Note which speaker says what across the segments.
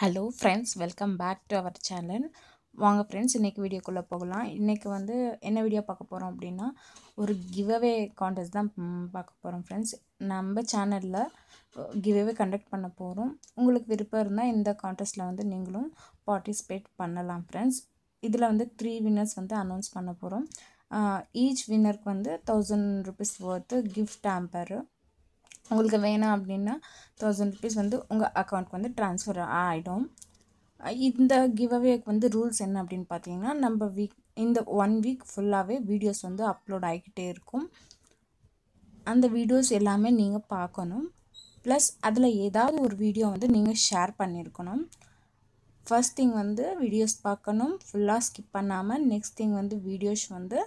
Speaker 1: hello friends welcome back to our channel வாங்க friends இன்றைக்கி வீடியோக்குள்ளே போகலாம் இன்றைக்கி வந்து என்ன வீடியோ பார்க்க போகிறோம் அப்படின்னா ஒரு கிவ்அவே கான்டெஸ்ட் தான் பார்க்க போகிறோம் ஃப்ரெண்ட்ஸ் நம்ம சேனலில் கிவ்அவே கண்டக்ட் பண்ண போகிறோம் உங்களுக்கு விருப்பம் இருந்தால் இந்த கான்டெஸ்ட்டில் வந்து நீங்களும் பார்ட்டிசிபேட் பண்ணலாம் ஃப்ரெண்ட்ஸ் இதில் வந்து த்ரீ வின்னர்ஸ் வந்து அனௌன்ஸ் பண்ண போகிறோம் ஈச் வின்னருக்கு வந்து thousand rupees worth gift hamper உங்களுக்கு வேணாம் அப்படின்னா தௌசண்ட் ருபீஸ் வந்து உங்கள் அக்கௌண்ட்க்கு வந்து ட்ரான்ஸ்ஃபர் ஆகிடும் இந்த கிவ்அவேக்கு வந்து ரூல்ஸ் என்ன அப்படின்னு பார்த்தீங்கன்னா நம்ம வீக் இந்த ஒன் வீக் ஃபுல்லாகவே வீடியோஸ் வந்து அப்லோட் ஆகிக்கிட்டே இருக்கும் அந்த வீடியோஸ் எல்லாமே நீங்கள் பார்க்கணும் ப்ளஸ் அதில் ஏதாவது ஒரு வீடியோ வந்து நீங்கள் ஷேர் பண்ணியிருக்கணும் ஃபஸ்ட் திங் வந்து வீடியோஸ் பார்க்கணும் ஃபுல்லாக ஸ்கிப் பண்ணாமல் நெக்ஸ்ட் திங் வந்து வீடியோஸ் வந்து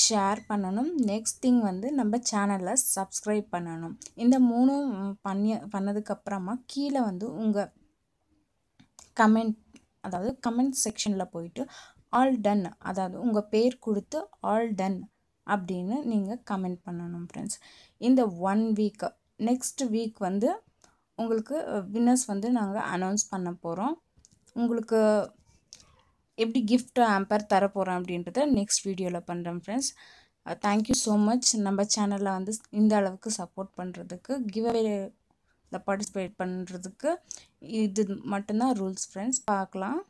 Speaker 1: ஷேர் பண்ணணும் நெக்ஸ்ட் திங் வந்து நம்ம சேனலில் சப்ஸ்கிரைப் பண்ணணும் இந்த மூணும் பண்ணி பண்ணதுக்கப்புறமா கீழே வந்து உங்கள் கமெண்ட் அதாவது கமெண்ட் செக்ஷனில் போயிட்டு ஆல் டன் அதாவது உங்கள் பேர் கொடுத்து ஆல் டன் அப்படின்னு நீங்கள் கமெண்ட் பண்ணணும் ஃப்ரெண்ட்ஸ் இந்த ஒன் வீக் நெக்ஸ்ட் வீக் வந்து உங்களுக்கு வின்னர்ஸ் வந்து நாங்கள் அனௌன்ஸ் பண்ண போகிறோம் உங்களுக்கு எப்படி கிஃப்ட் ஆம்பர் தர போகிறோம் அப்படின்றத நெக்ஸ்ட் வீடியோவில் பண்ணுறேன் ஃப்ரெண்ட்ஸ் தேங்க்யூ ஸோ மச் நம்ம சேனலில் வந்து இந்த அளவுக்கு சப்போர்ட் பண்ணுறதுக்கு கிவ் அவே பார்ட்டிசிபேட் பண்ணுறதுக்கு இது மட்டும்தான் ரூல்ஸ் ஃப்ரெண்ட்ஸ் பார்க்கலாம்